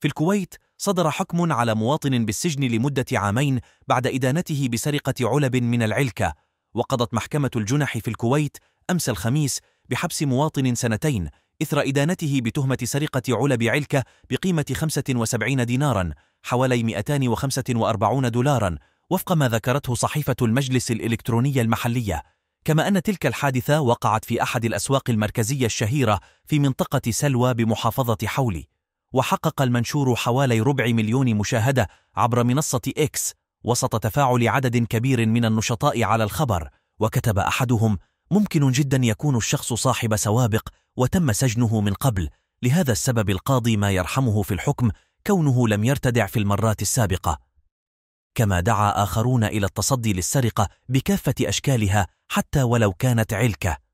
في الكويت صدر حكم على مواطن بالسجن لمدة عامين بعد إدانته بسرقة علب من العلكة وقضت محكمة الجنح في الكويت أمس الخميس بحبس مواطن سنتين إثر إدانته بتهمة سرقة علب علكة بقيمة 75 ديناراً حوالي 245 دولاراً وفق ما ذكرته صحيفة المجلس الإلكترونية المحلية كما أن تلك الحادثة وقعت في أحد الأسواق المركزية الشهيرة في منطقة سلوى بمحافظة حولي وحقق المنشور حوالي ربع مليون مشاهدة عبر منصة إكس وسط تفاعل عدد كبير من النشطاء على الخبر وكتب أحدهم ممكن جدا يكون الشخص صاحب سوابق وتم سجنه من قبل لهذا السبب القاضي ما يرحمه في الحكم كونه لم يرتدع في المرات السابقة كما دعا آخرون إلى التصدي للسرقة بكافة أشكالها حتى ولو كانت علكة